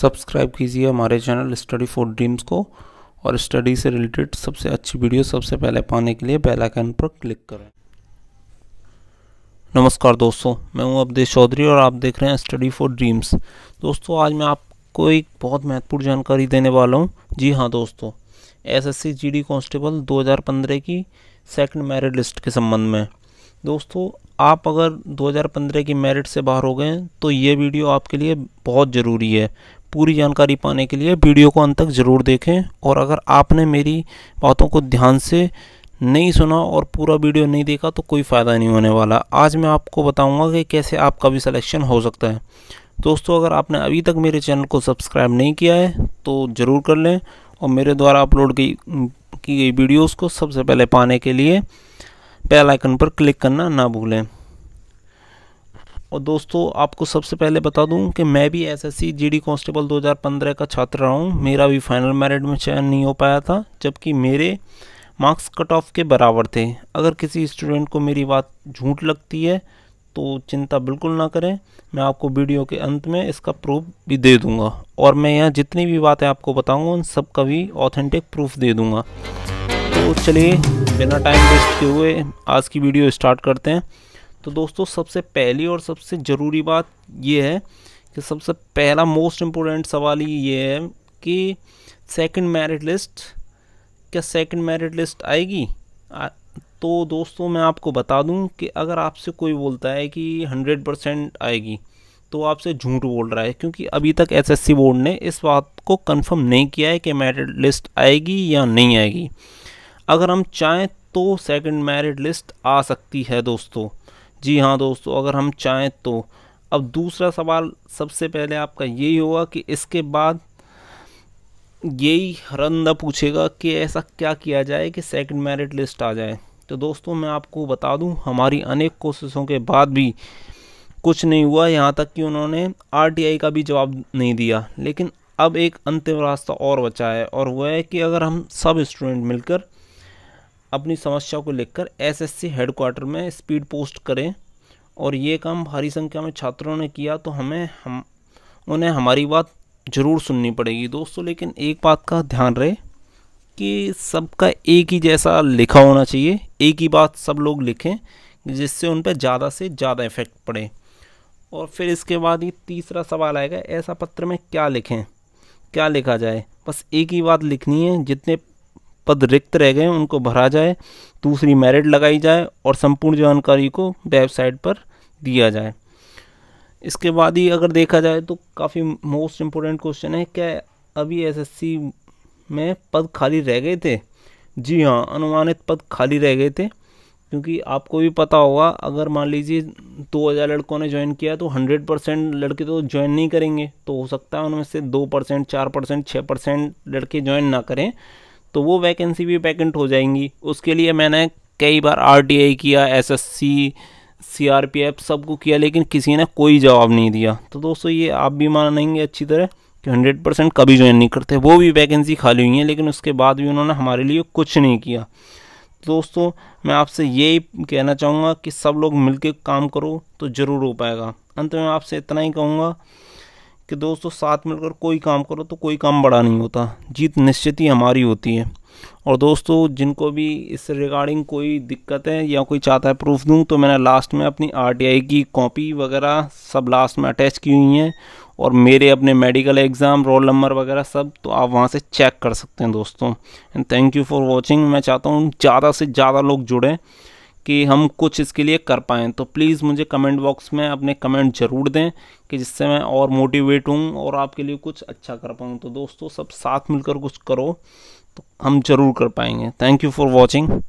subscribe कीजिए हमारे channel study for dreams को और स्टडी से रिलेटेड सबसे अच्छी वीडियो सबसे पहले पाने के लिए बेल आइकन पर क्लिक करें नमस्कार दोस्तों मैं हूं अवधेश चौधरी और आप देख रहे हैं स्टडी फॉर ड्रीम्स दोस्तों आज मैं आपको एक बहुत महत्वपूर्ण जानकारी देने वाला हूँ जी हाँ दोस्तों एसएससी जीडी कांस्टेबल 2015 की सेकंड मेरिट लिस्ट के संबंध में दोस्तों आप अगर 2015 की मेरिट से बाहर हो गए तो ये वीडियो आपके लिए बहुत ज़रूरी है पूरी जानकारी पाने के लिए वीडियो को अंत तक ज़रूर देखें और अगर आपने मेरी बातों को ध्यान से नहीं सुना और पूरा वीडियो नहीं देखा तो कोई फ़ायदा नहीं होने वाला आज मैं आपको बताऊंगा कि कैसे आपका भी सिलेक्शन हो सकता है दोस्तों अगर आपने अभी तक मेरे चैनल को सब्सक्राइब नहीं किया है तो ज़रूर कर लें और मेरे द्वारा अपलोड की की गई वीडियोज़ को सबसे पहले पाने के लिए बेल आइकन पर क्लिक करना ना भूलें और दोस्तों आपको सबसे पहले बता दूं कि मैं भी एसएससी जीडी कांस्टेबल 2015 का छात्र रहा हूं मेरा भी फाइनल मेरिट में चयन नहीं हो पाया था जबकि मेरे मार्क्स कट ऑफ के बराबर थे अगर किसी स्टूडेंट को मेरी बात झूठ लगती है तो चिंता बिल्कुल ना करें मैं आपको वीडियो के अंत में इसका प्रूफ भी दे दूँगा और मैं यहाँ जितनी भी बातें आपको बताऊँगा उन सब का भी ऑथेंटिक प्रूफ दे दूँगा तो चलिए बिना टाइम वेस्ट किए हुए आज की वीडियो स्टार्ट करते हैं तो दोस्तों सबसे पहली और सबसे ज़रूरी बात यह है कि सबसे पहला मोस्ट इम्पोर्टेंट सवाल ही ये है कि सेकंड मेरिट लिस्ट क्या सेकंड मेरिट लिस्ट आएगी आ, तो दोस्तों मैं आपको बता दूं कि अगर आपसे कोई बोलता है कि हंड्रेड परसेंट आएगी तो आपसे झूठ बोल रहा है क्योंकि अभी तक एसएससी बोर्ड ने इस बात को कंफर्म नहीं किया है कि मेरिट लिस्ट आएगी या नहीं आएगी अगर हम चाहें तो सेकंड मेरिट लिस्ट आ सकती है दोस्तों जी हाँ दोस्तों अगर हम चाहें तो अब दूसरा सवाल सबसे पहले आपका यही होगा कि इसके बाद यही रंदा पूछेगा कि ऐसा क्या किया जाए कि सेकंड मेरिट लिस्ट आ जाए तो दोस्तों मैं आपको बता दूं हमारी अनेक कोशिशों के बाद भी कुछ नहीं हुआ यहाँ तक कि उन्होंने आरटीआई का भी जवाब नहीं दिया लेकिन अब एक अंतिम रास्ता और बचा है और वह है कि अगर हम सब स्टूडेंट मिलकर अपनी समस्या को एस एसएससी हेडक्वार्टर में स्पीड पोस्ट करें और ये काम भारी संख्या में छात्रों ने किया तो हमें हम उन्हें हमारी बात ज़रूर सुननी पड़ेगी दोस्तों लेकिन एक बात का ध्यान रहे कि सबका एक ही जैसा लिखा होना चाहिए एक ही बात सब लोग लिखें जिससे उन पर ज़्यादा से ज़्यादा इफ़ेक्ट पड़े और फिर इसके बाद ये तीसरा सवाल आएगा ऐसा पत्र में क्या लिखें क्या लिखा जाए बस एक ही बात लिखनी है जितने पद रिक्त रह गए उनको भरा जाए दूसरी मेरिट लगाई जाए और संपूर्ण जानकारी को वेबसाइट पर दिया जाए इसके बाद ही अगर देखा जाए तो काफ़ी मोस्ट इम्पोर्टेंट क्वेश्चन है क्या अभी एसएससी में पद खाली रह गए थे जी हाँ अनुमानित पद खाली रह गए थे क्योंकि आपको भी पता होगा अगर मान लीजिए दो हज़ार लड़कों ने ज्वाइन किया तो हंड्रेड परसेंट लड़के तो ज्वाइन नहीं करेंगे तो हो सकता है उनमें से दो परसेंट चार परसेंट छः परसेंट लड़के ज्वाइन ना करें तो वो वैकेंसी भी वैकेंट हो जाएंगी उसके लिए मैंने कई बार आर किया S S C C R P F सबको किया लेकिन किसी ने कोई जवाब नहीं दिया तो दोस्तों ये आप भी मानेंगे अच्छी तरह कि हंड्रेड परसेंट कभी ज्वाइन नहीं करते वो भी वैकेंसी खाली हुई है लेकिन उसके बाद भी उन्होंने हमारे लिए कुछ नहीं किया दोस्तों मैं आपसे यही कहना चाहूँगा कि सब लोग मिलकर काम करो तो ज़रूर हो पाएगा अंत में आपसे इतना ही कहूँगा कि दोस्तों साथ मिलकर कोई काम करो तो कोई काम बड़ा नहीं होता जीत निश्चित ही हमारी होती है और दोस्तों जिनको भी इस रिगार्डिंग कोई दिक्कत है या कोई चाहता है प्रूफ दूँ तो मैंने लास्ट में अपनी आर की कॉपी वगैरह सब लास्ट में अटैच की हुई हैं और मेरे अपने मेडिकल एग्ज़ाम रोल नंबर वगैरह सब तो आप वहाँ से चेक कर सकते हैं दोस्तों and thank you for watching मैं चाहता हूँ ज़्यादा से ज़्यादा लोग जुड़ें कि हम कुछ इसके लिए कर पाएँ तो प्लीज़ मुझे कमेंट बॉक्स में अपने कमेंट ज़रूर दें कि जिससे मैं और मोटिवेट हूँ और आपके लिए कुछ अच्छा कर पाऊँ तो दोस्तों सब साथ मिलकर कुछ करो तो हम ज़रूर कर पाएंगे थैंक यू फॉर वॉचिंग